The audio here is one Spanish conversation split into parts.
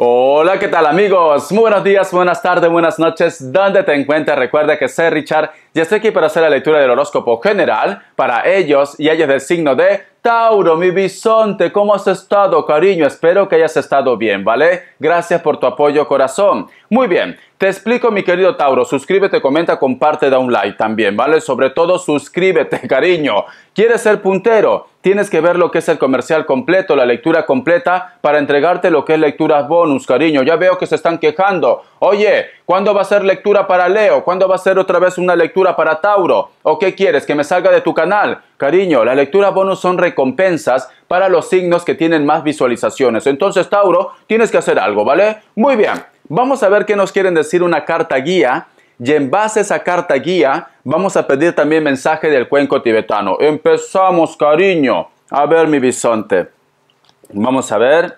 Hola, ¿qué tal amigos? Muy buenos días, buenas tardes, buenas noches, donde te encuentres. Recuerda que soy Richard y estoy aquí para hacer la lectura del horóscopo general para ellos y ellos del signo de Tauro, mi bisonte, ¿cómo has estado, cariño? Espero que hayas estado bien, ¿vale? Gracias por tu apoyo, corazón. Muy bien, te explico, mi querido Tauro. Suscríbete, comenta, comparte, da un like también, ¿vale? Sobre todo, suscríbete, cariño. ¿Quieres ser puntero? Tienes que ver lo que es el comercial completo, la lectura completa, para entregarte lo que es lecturas bonus, cariño. Ya veo que se están quejando. Oye, ¿cuándo va a ser lectura para Leo? ¿Cuándo va a ser otra vez una lectura para Tauro? ¿O qué quieres? ¿Que me salga de tu canal? Cariño, las lecturas bonus son recompensas para los signos que tienen más visualizaciones. Entonces, Tauro, tienes que hacer algo, ¿vale? Muy bien, vamos a ver qué nos quieren decir una carta guía. Y en base a esa carta guía, vamos a pedir también mensaje del cuenco tibetano. Empezamos, cariño. A ver, mi bisonte. Vamos a ver.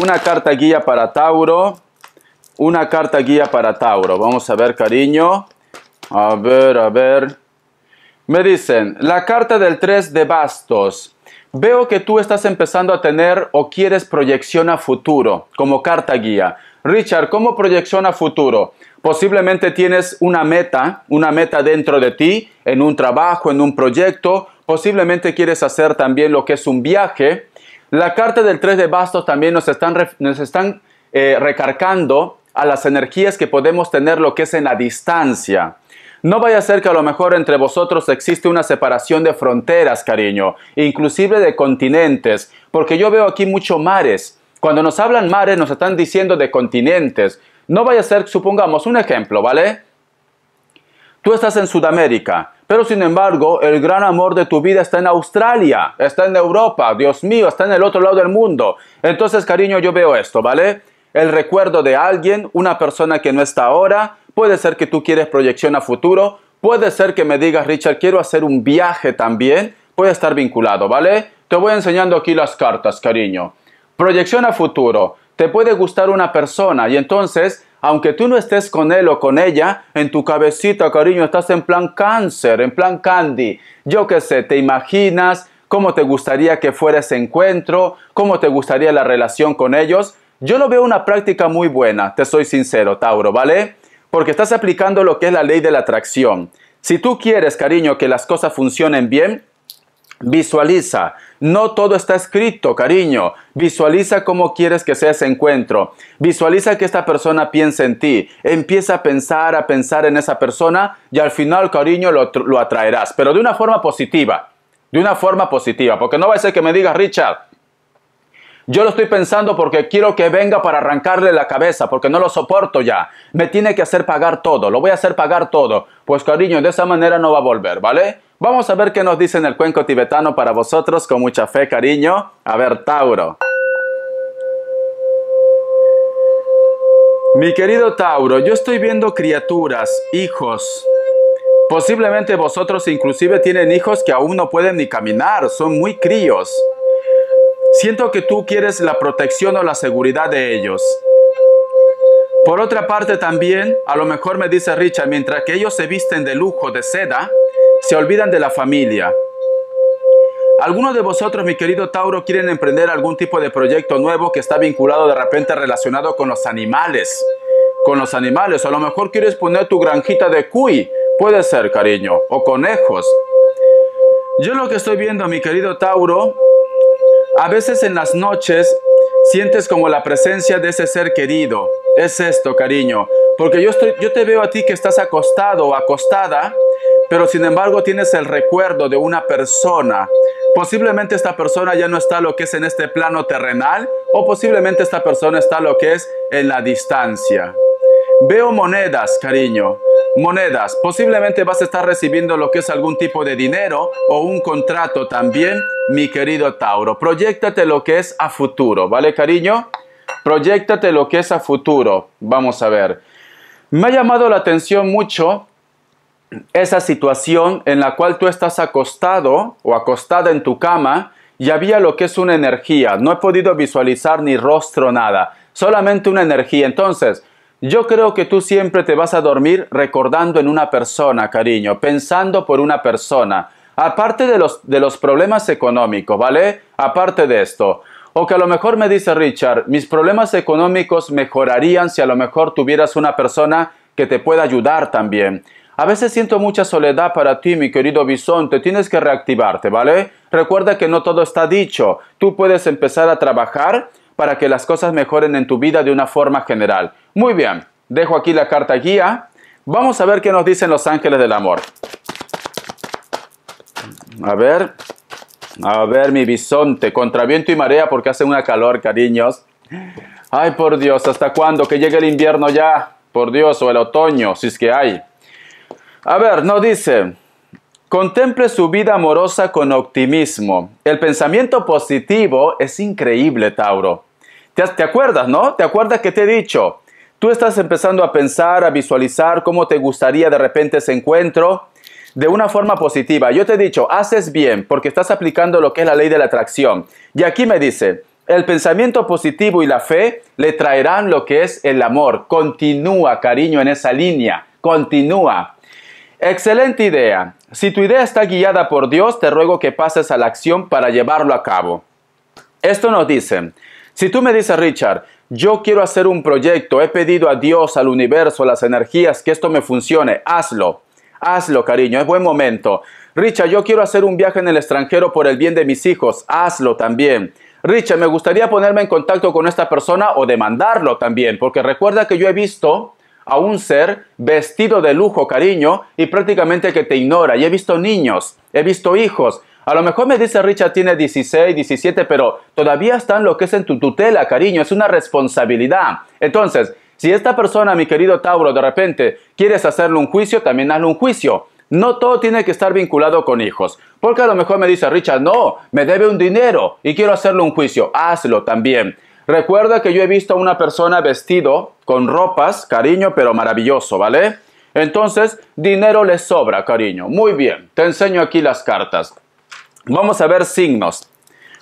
Una carta guía para Tauro. Una carta guía para Tauro. Vamos a ver, cariño. A ver, a ver. Me dicen, la carta del 3 de bastos. Veo que tú estás empezando a tener o quieres proyección a futuro como carta guía. Richard, ¿cómo proyección a futuro? Posiblemente tienes una meta, una meta dentro de ti, en un trabajo, en un proyecto. Posiblemente quieres hacer también lo que es un viaje. La carta del 3 de bastos también nos están, nos eh, recargando a las energías que podemos tener lo que es en la distancia. No vaya a ser que a lo mejor entre vosotros existe una separación de fronteras, cariño, inclusive de continentes, porque yo veo aquí muchos mares. Cuando nos hablan mares nos están diciendo de continentes. No vaya a ser, supongamos un ejemplo, ¿vale? Tú estás en Sudamérica, pero sin embargo el gran amor de tu vida está en Australia, está en Europa, Dios mío, está en el otro lado del mundo. Entonces, cariño, yo veo esto, ¿vale? El recuerdo de alguien, una persona que no está ahora, puede ser que tú quieres proyección a futuro, puede ser que me digas, Richard, quiero hacer un viaje también, puede estar vinculado, ¿vale? Te voy enseñando aquí las cartas, cariño. Proyección a futuro. Te puede gustar una persona y entonces, aunque tú no estés con él o con ella, en tu cabecita, cariño, estás en plan cáncer, en plan candy. Yo qué sé, te imaginas cómo te gustaría que fuera ese encuentro, cómo te gustaría la relación con ellos. Yo lo veo una práctica muy buena, te soy sincero, Tauro, ¿vale? porque estás aplicando lo que es la ley de la atracción. Si tú quieres, cariño, que las cosas funcionen bien, Visualiza. No todo está escrito, cariño. Visualiza cómo quieres que sea ese encuentro. Visualiza que esta persona piense en ti. Empieza a pensar, a pensar en esa persona y al final, cariño, lo, atraerás. Pero de una forma positiva. De una forma positiva. Porque no va a ser que me digas, Richard, yo lo estoy pensando porque quiero que venga para arrancarle la cabeza, porque no lo soporto ya. Me tiene que hacer pagar todo, lo voy a hacer pagar todo. Pues cariño, de esa manera no va a volver, ¿vale? Vamos a ver qué nos dice en el cuenco tibetano para vosotros con mucha fe, cariño. A ver, Tauro. Mi querido Tauro, yo estoy viendo criaturas, hijos. Posiblemente vosotros inclusive tienen hijos que aún no pueden ni caminar, son muy críos. Siento que tú quieres la protección o la seguridad de ellos. Por otra parte también, a lo mejor me dice Richard, mientras que ellos se visten de lujo, de seda, se olvidan de la familia. Algunos de vosotros, mi querido Tauro, quieren emprender algún tipo de proyecto nuevo que está vinculado de repente relacionado con los animales. Con los animales, a lo mejor quieres poner tu granjita de cuy, puede ser, cariño, o conejos. Yo lo que estoy viendo, mi querido Tauro, a veces en las noches sientes como la presencia de ese ser querido. Es esto, cariño. Porque yo, yo te veo a ti que estás acostado o acostada, pero sin embargo tienes el recuerdo de una persona. Posiblemente esta persona ya no está lo que es en este plano terrenal o posiblemente esta persona está lo que es en la distancia. Veo monedas, cariño monedas. Posiblemente vas a estar recibiendo lo que es algún tipo de dinero o un contrato también, mi querido Tauro. Proyectate lo que es a futuro, ¿vale, cariño? Proyectate lo que es a futuro. Vamos a ver. Me ha llamado la atención mucho esa situación en la cual tú estás acostado o acostada en tu cama y había lo que es una energía. No he podido visualizar ni rostro, nada. Solamente una energía. Entonces, yo creo que tú siempre te vas a dormir recordando en una persona, cariño, pensando por una persona. Aparte de los, de los problemas económicos, ¿vale? Aparte de esto. O que a lo mejor me dice Richard, mis problemas económicos mejorarían si a lo mejor tuvieras una persona que te pueda ayudar también. A veces siento mucha soledad para ti, mi querido bisonte. Tienes que reactivarte, ¿vale? Recuerda que no todo está dicho. Tú puedes empezar a trabajar para que las cosas mejoren en tu vida de una forma general. Muy bien, dejo aquí la carta guía. Vamos a ver qué nos dicen los ángeles del amor. A ver, a ver mi bisonte, contra viento y marea porque hace una calor, cariños. Ay, por Dios, ¿hasta cuándo? Que llegue el invierno ya, por Dios, o el otoño, si es que hay. A ver, nos dicen... Contemple su vida amorosa con optimismo. El pensamiento positivo es increíble, Tauro. ¿Te, acuerdas, no? ¿Te acuerdas que te he dicho? Tú estás empezando a pensar, a visualizar cómo te gustaría de repente ese encuentro de una forma positiva. Yo te he dicho, haces bien porque estás aplicando lo que es la ley de la atracción. Y aquí me dice, el pensamiento positivo y la fe le traerán lo que es el amor. Continúa, cariño, en esa línea. Continúa. Excelente idea. Si tu idea está guiada por Dios, te ruego que pases a la acción para llevarlo a cabo. Esto nos dice, si tú me dices, Richard, yo quiero hacer un proyecto, he pedido a Dios, al universo, a las energías, que esto me funcione, hazlo. Hazlo, cariño, es buen momento. Richard, yo quiero hacer un viaje en el extranjero por el bien de mis hijos, hazlo también. Richard, me gustaría ponerme en contacto con esta persona o demandarlo también, porque recuerda que yo he visto a un ser vestido de lujo, cariño, y prácticamente que te ignora. Y he visto niños, he visto hijos. A lo mejor me dice Richard tiene 16, 17, pero todavía están lo que es en tu tutela, cariño. Es una responsabilidad. Entonces, si esta persona, mi querido Tauro, de repente quieres hacerle un juicio, también hazle un juicio. No todo tiene que estar vinculado con hijos. Porque a lo mejor me dice Richard, no, me debe un dinero y quiero hacerle un juicio. Hazlo también. Recuerda que yo he visto a una persona vestido con ropas, cariño, pero maravilloso, ¿vale? Entonces, dinero le sobra, cariño. Muy bien, te enseño aquí las cartas. Vamos a ver signos.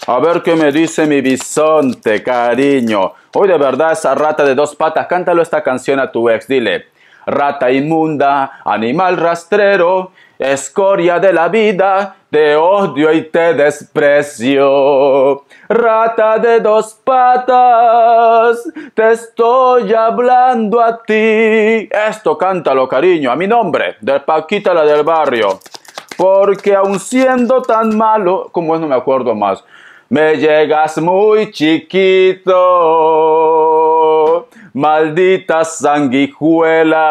A ver qué me dice mi bisonte, cariño. Hoy de verdad esa rata de dos patas, cántalo esta canción a tu ex, dile. Rata inmunda, animal rastrero, escoria de la vida, te odio y te desprecio. Rata de dos patas, te estoy hablando a ti. Esto cántalo, cariño, a mi nombre, de Paquita la del barrio. Porque aun siendo tan malo, como es, no me acuerdo más, me llegas muy chiquito. Maldita sanguijuela.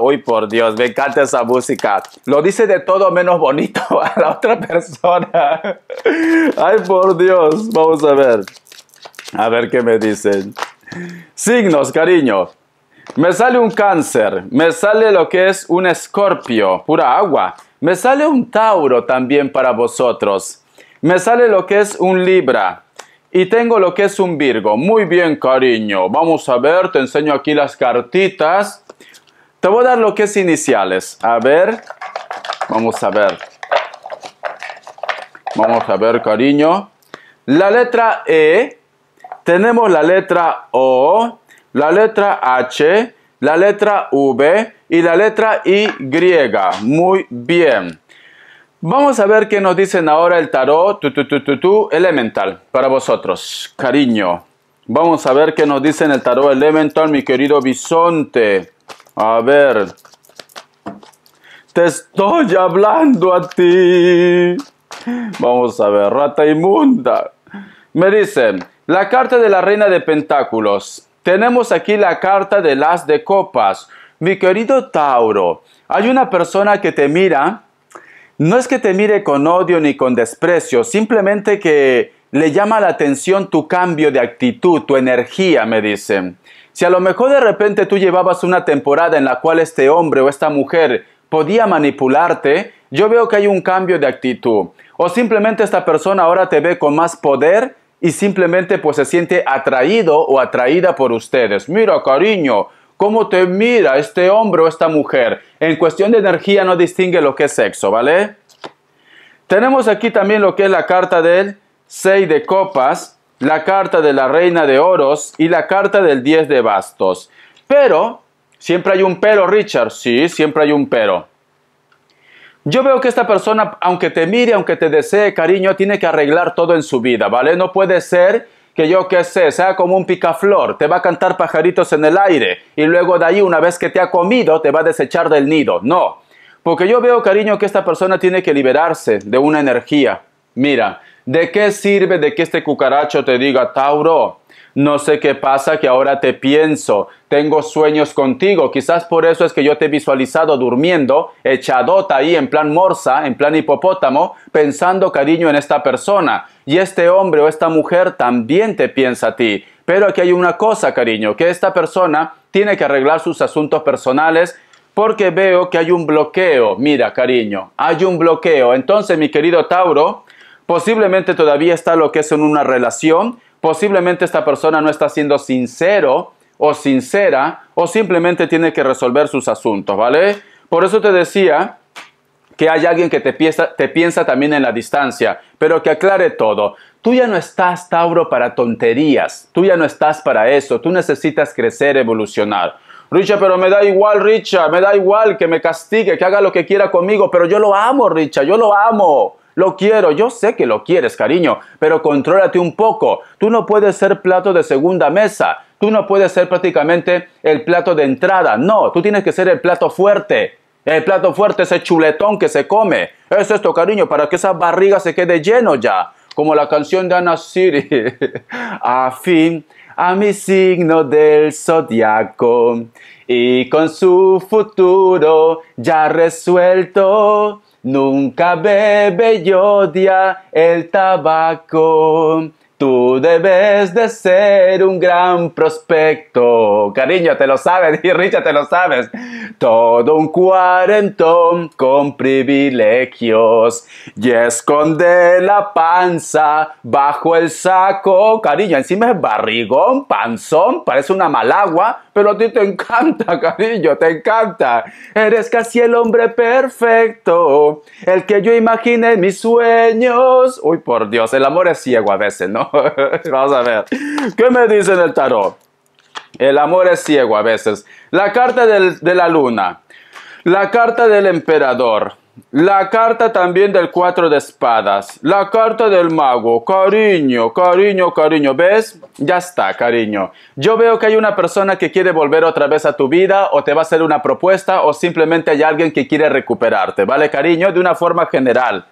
Uy, por Dios, me encanta esa música. Lo dice de todo menos bonito a la otra persona. Ay, por Dios. Vamos a ver. A ver qué me dicen. Signos, cariño. Me sale un cáncer, me sale lo que es un escorpio, pura agua. Me sale un tauro también para vosotros. Me sale lo que es un libra. Y tengo lo que es un Virgo. Muy bien, cariño. Vamos a ver, te enseño aquí las cartitas. Te voy a dar lo que es iniciales. A ver, vamos a ver. Vamos a ver, cariño. La letra E, tenemos la letra O, la letra H, la letra V y la letra Y. Muy bien. Vamos a ver qué nos dicen ahora el tarot tu, tu, tu, elemental para vosotros, cariño. Vamos a ver qué nos dicen el tarot elemental, mi querido bisonte. A ver. Te estoy hablando a ti. Vamos a ver, rata inmunda. Me dicen, la carta de la reina de pentáculos. Tenemos aquí la carta de las de copas. Mi querido Tauro, hay una persona que te mira no es que te mire con odio ni con desprecio, simplemente que le llama la atención tu cambio de actitud, tu energía, me dicen. Si a lo mejor de repente tú llevabas una temporada en la cual este hombre o esta mujer podía manipularte, yo veo que hay un cambio de actitud. O simplemente esta persona ahora te ve con más poder y simplemente pues se siente atraído o atraída por ustedes. Mira, cariño, cómo te mira este hombre o esta mujer. En cuestión de energía no distingue lo que es sexo, ¿vale? Tenemos aquí también lo que es la carta del 6 de copas, la carta de la reina de oros y la carta del 10 de bastos. Pero, siempre hay un pero, Richard. Sí, siempre hay un pero. Yo veo que esta persona, aunque te mire, aunque te desee cariño, tiene que arreglar todo en su vida, ¿vale? No puede ser que yo qué sé, sea como un picaflor, te va a cantar pajaritos en el aire y luego de ahí una vez que te ha comido te va a desechar del nido. No, porque yo veo, cariño, que esta persona tiene que liberarse de una energía. Mira, ¿de qué sirve de que este cucaracho te diga, Tauro? No sé qué pasa que ahora te pienso, tengo sueños contigo, quizás por eso es que yo te he visualizado durmiendo, echadota ahí en plan morsa, en plan hipopótamo, pensando cariño en esta persona. Y este hombre o esta mujer también te piensa a ti. Pero aquí hay una cosa, cariño, que esta persona tiene que arreglar sus asuntos personales porque veo que hay un bloqueo. Mira, cariño, hay un bloqueo. Entonces, mi querido Tauro, posiblemente todavía está lo que es en una relación Posiblemente esta persona no está siendo sincero o sincera o simplemente tiene que resolver sus asuntos, ¿vale? Por eso te decía que hay alguien que te piensa, te piensa también en la distancia, pero que aclare todo. Tú ya no estás, Tauro, para tonterías, tú ya no estás para eso, tú necesitas crecer, evolucionar. Richa, pero me da igual, Richa, me da igual que me castigue, que haga lo que quiera conmigo, pero yo lo amo, Richa, yo lo amo. Lo quiero, yo sé que lo quieres, cariño, pero contrólate un poco. Tú no puedes ser plato de segunda mesa. Tú no puedes ser prácticamente el plato de entrada. No, tú tienes que ser el plato fuerte. El plato fuerte, es el chuletón que se come. Es esto, cariño, para que esa barriga se quede lleno ya. Como la canción de Ana Siri. a fin, a mi signo del zodiaco. Y con su futuro ya resuelto. Nunca bebe y odia el tabaco. Tú debes de ser un gran prospecto. Cariño, te lo sabes, y Richa, te lo sabes. Todo un cuarentón con privilegios y esconde la panza bajo el saco. Cariño, encima es barrigón, panzón, parece una malagua, pero a ti te encanta, cariño, te encanta. Eres casi el hombre perfecto, el que yo imaginé en mis sueños. Uy, por Dios, el amor es ciego a veces, ¿no? Vamos a ver. ¿Qué me dice el tarot? El amor es ciego a veces. La carta de la luna. La carta del emperador. La carta también del cuatro de espadas. La carta del mago. Cariño, cariño, cariño. ¿Ves? Ya está, cariño. Yo veo que hay una persona que quiere volver otra vez a tu vida o te va a hacer una propuesta o simplemente hay alguien que quiere recuperarte. ¿Vale, cariño? De una forma general.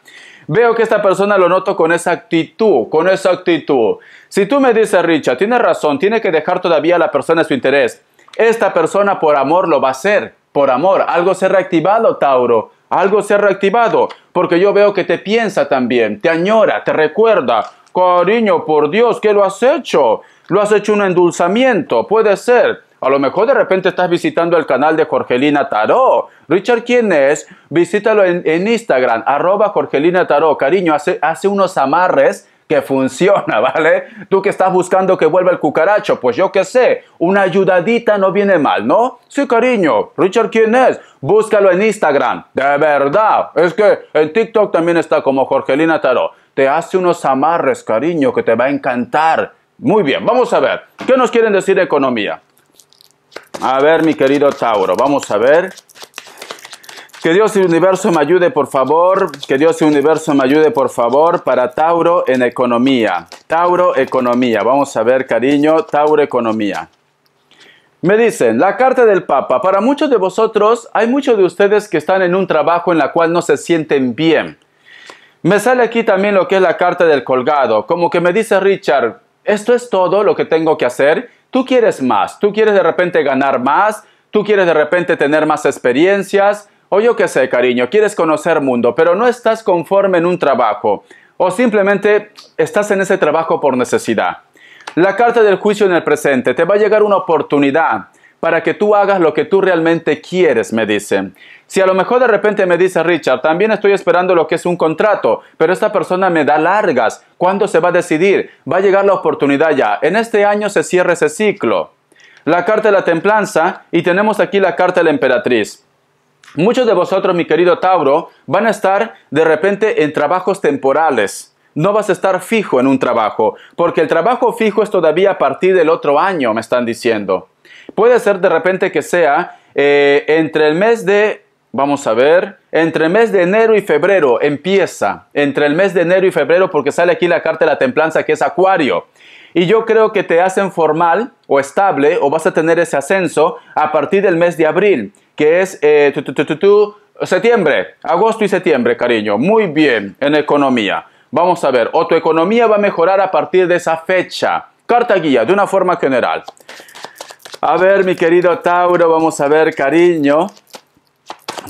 Veo que esta persona lo noto con esa actitud, con esa actitud. Si tú me dices, Richa, tiene razón, tiene que dejar todavía a la persona su interés. Esta persona por amor lo va a hacer, por amor. Algo se ha reactivado, Tauro. Algo se ha reactivado, porque yo veo que te piensa también, te añora, te recuerda. Cariño, por Dios, ¿qué lo has hecho? Lo has hecho un endulzamiento, puede ser. A lo mejor de repente estás visitando el canal de Jorgelina Taró. Richard, ¿quién es? Visítalo en, Instagram, arroba Jorgelina Taró. Cariño, hace, unos amarres que funciona, ¿vale? Tú que estás buscando que vuelva el cucaracho, pues yo qué sé, una ayudadita no viene mal, ¿no? Sí, cariño, Richard, ¿quién es? Búscalo en Instagram, de verdad. Es que en TikTok también está como Jorgelina Tarot. Te hace unos amarres, cariño, que te va a encantar. Muy bien, vamos a ver, ¿qué nos quieren decir economía? A ver, mi querido Tauro, vamos a ver. Que Dios y universo me ayude, por favor. Que Dios y universo me ayude, por favor, para Tauro en economía. Tauro, economía. Vamos a ver, cariño, Tauro, economía. Me dicen, la carta del Papa. Para muchos de vosotros, hay muchos de ustedes que están en un trabajo en la cual no se sienten bien. Me sale aquí también lo que es la carta del colgado. Como que me dice Richard, esto es todo lo que tengo que hacer Tú quieres más, tú quieres de repente ganar más, tú quieres de repente tener más experiencias, o yo qué sé, cariño, quieres conocer mundo, pero no estás conforme en un trabajo, o simplemente estás en ese trabajo por necesidad. La carta del juicio en el presente te va a llegar una oportunidad para que tú hagas lo que tú realmente quieres, me dice. Si a lo mejor de repente me dice Richard, también estoy esperando lo que es un contrato, pero esta persona me da largas, ¿cuándo se va a decidir? Va a llegar la oportunidad ya, en este año se cierra ese ciclo. La carta de la templanza y tenemos aquí la carta de la emperatriz. Muchos de vosotros, mi querido Tauro, van a estar de repente en trabajos temporales. No vas a estar fijo en un trabajo, porque el trabajo fijo es todavía a partir del otro año, me están diciendo. Puede ser de repente que sea eh, entre el mes de, vamos a ver, entre el mes de enero y febrero empieza, entre el mes de enero y febrero porque sale aquí la carta de la templanza que es acuario. Y yo creo que te hacen formal o estable o vas a tener ese ascenso a partir del mes de abril, que es eh, septiembre, agosto y septiembre, cariño. Muy bien, en economía. Vamos a ver, o tu economía va a mejorar a partir de esa fecha. Carta guía, de una forma general. A ver, mi querido Tauro, vamos a ver, cariño.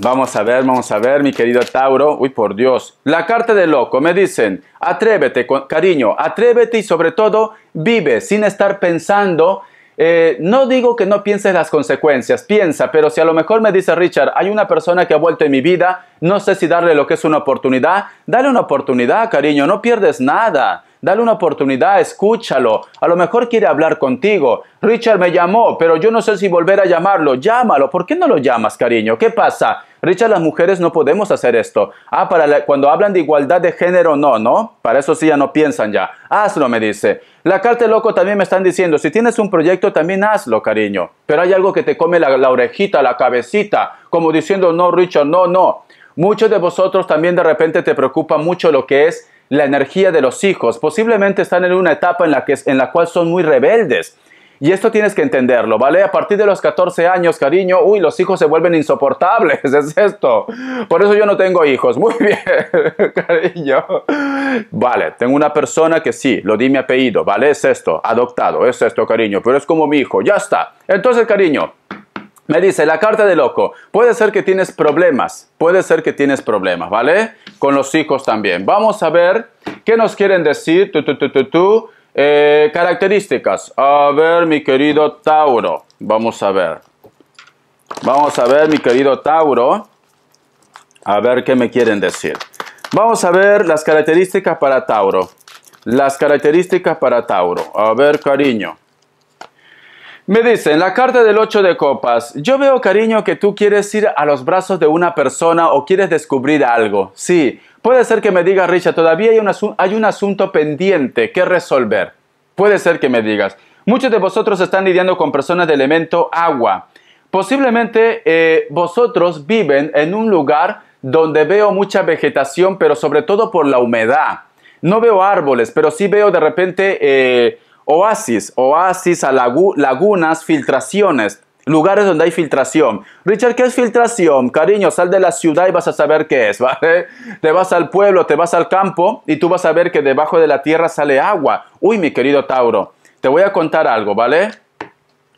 Vamos a ver, vamos a ver, mi querido Tauro. Uy, por Dios. La carta de loco, me dicen, atrévete, cariño, atrévete y sobre todo vive sin estar pensando. Eh, no digo que no pienses las consecuencias, piensa, pero si a lo mejor me dice Richard, hay una persona que ha vuelto en mi vida, no sé si darle lo que es una oportunidad, dale una oportunidad, cariño, no pierdes nada. Dale una oportunidad, escúchalo. A lo mejor quiere hablar contigo. Richard me llamó, pero yo no sé si volver a llamarlo. Llámalo. ¿Por qué no lo llamas, cariño? ¿Qué pasa? Richard, las mujeres no podemos hacer esto. Ah, para cuando hablan de igualdad de género, no, ¿no? Para eso sí ya no piensan ya. Hazlo, me dice. La carta loco también me están diciendo, si tienes un proyecto también hazlo, cariño. Pero hay algo que te come la, la orejita, la cabecita, como diciendo, no, Richard, no, no. Muchos de vosotros también de repente te preocupa mucho lo que es la energía de los hijos. Posiblemente están en una etapa en la, que, en la cual son muy rebeldes. Y esto tienes que entenderlo, ¿vale? A partir de los 14 años, cariño, uy, los hijos se vuelven insoportables, es esto. Por eso yo no tengo hijos. Muy bien, cariño. Vale, tengo una persona que sí, lo di mi apellido, ¿vale? Es esto, adoptado, es esto, cariño, pero es como mi hijo, ya está. Entonces, cariño, me dice, la carta de loco, puede ser que tienes problemas, puede ser que tienes problemas, ¿vale? Con los hijos también. Vamos a ver qué nos quieren decir, tú, eh, características. A ver, mi querido Tauro, vamos a ver. Vamos a ver, mi querido Tauro, a ver qué me quieren decir. Vamos a ver las características para Tauro. Las características para Tauro. A ver, cariño. Me dicen, la carta del 8 de copas, yo veo cariño que tú quieres ir a los brazos de una persona o quieres descubrir algo. Sí, puede ser que me digas, Richard, todavía hay un, hay un asunto pendiente que resolver. Puede ser que me digas. Muchos de vosotros están lidiando con personas de elemento agua. Posiblemente eh, vosotros viven en un lugar donde veo mucha vegetación, pero sobre todo por la humedad. No veo árboles, pero sí veo de repente... Eh, Oasis, oasis, lagunas, filtraciones, lugares donde hay filtración. Richard, ¿qué es filtración? Cariño, sal de la ciudad y vas a saber qué es, ¿vale? Te vas al pueblo, te vas al campo y tú vas a ver que debajo de la tierra sale agua. Uy, mi querido Tauro, te voy a contar algo, ¿vale?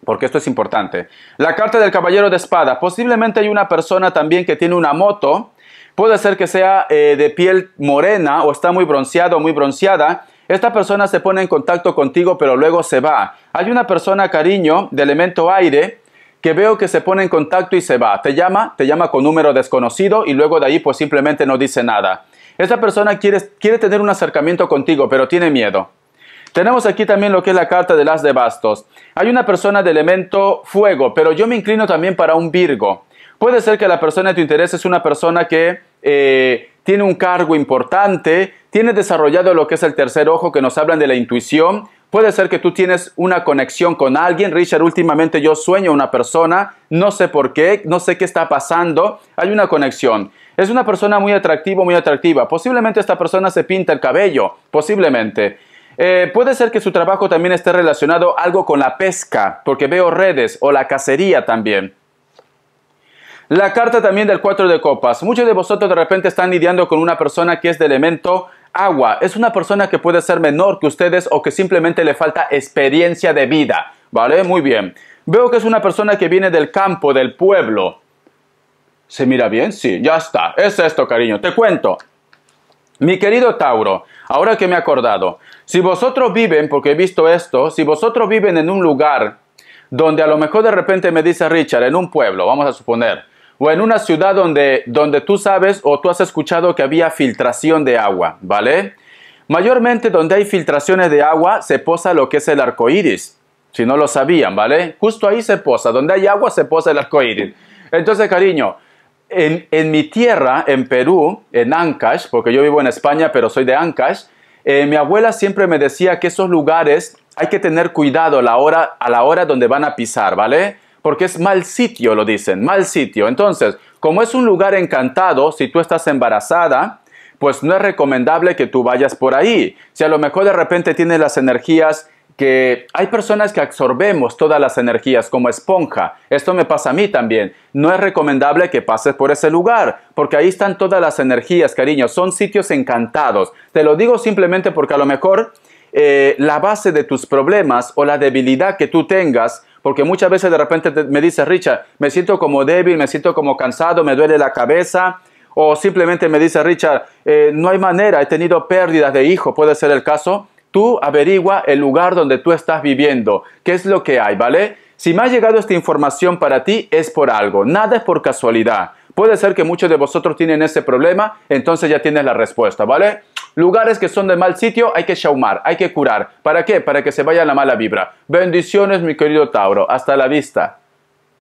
Porque esto es importante. La carta del caballero de espada. Posiblemente hay una persona también que tiene una moto. Puede ser que sea eh, de piel morena o está muy bronceado o muy bronceada esta persona se pone en contacto contigo, pero luego se va. Hay una persona, cariño, de elemento aire, que veo que se pone en contacto y se va. Te llama, te llama con número desconocido y luego de ahí pues simplemente no dice nada. Esta persona quiere, quiere tener un acercamiento contigo, pero tiene miedo. Tenemos aquí también lo que es la carta de las de bastos. Hay una persona de elemento fuego, pero yo me inclino también para un Virgo. Puede ser que la persona de tu interés es una persona que eh, tiene un cargo importante, tiene desarrollado lo que es el tercer ojo que nos hablan de la intuición, Puede ser que tú tienes una conexión con alguien. Richard, últimamente yo sueño a una persona, no sé por qué, no sé qué está pasando. Hay una conexión. Es una persona muy atractiva, muy atractiva. Posiblemente esta persona se pinta el cabello, posiblemente. Eh, puede ser que su trabajo también esté relacionado algo con la pesca, porque veo redes o la cacería también. La carta también del cuatro de copas. Muchos de vosotros de repente están lidiando con una persona que es de elemento agua. Es una persona que puede ser menor que ustedes o que simplemente le falta experiencia de vida. ¿Vale? Muy bien. Veo que es una persona que viene del campo, del pueblo. ¿Se mira bien? Sí, ya está. Es esto, cariño. Te cuento. Mi querido Tauro, ahora que me he acordado, si vosotros viven, porque he visto esto, si vosotros viven en un lugar donde a lo mejor de repente me dice Richard, en un pueblo, vamos a suponer, o en una ciudad donde, donde tú sabes o tú has escuchado que había filtración de agua, ¿vale? Mayormente donde hay filtraciones de agua se posa lo que es el arco iris, si no lo sabían, ¿vale? Justo ahí se posa, donde hay agua se posa el arco iris. Entonces, cariño, en, mi tierra, en Perú, en Ancash, porque yo vivo en España, pero soy de Ancash, eh, mi abuela siempre me decía que esos lugares hay que tener cuidado a la hora, a la hora donde van a pisar, ¿vale? porque es mal sitio, lo dicen, mal sitio. Entonces, como es un lugar encantado, si tú estás embarazada, pues no es recomendable que tú vayas por ahí. Si a lo mejor de repente tienes las energías que hay personas que absorbemos todas las energías como esponja. Esto me pasa a mí también. No es recomendable que pases por ese lugar, porque ahí están todas las energías, cariño. Son sitios encantados. Te lo digo simplemente porque a lo mejor eh, la base de tus problemas o la debilidad que tú tengas porque muchas veces de repente me dice, Richard, me siento como débil, me siento como cansado, me duele la cabeza. O simplemente me dice, Richard, eh, no hay manera, he tenido pérdidas de hijo, puede ser el caso. Tú averigua el lugar donde tú estás viviendo, qué es lo que hay, ¿vale? Si me ha llegado esta información para ti es por algo, nada es por casualidad. Puede ser que muchos de vosotros tienen ese problema, entonces ya tienes la respuesta, ¿vale? Lugares que son de mal sitio hay que shaumar, hay que curar. ¿Para qué? Para que se vaya la mala vibra. Bendiciones mi querido Tauro, hasta la vista.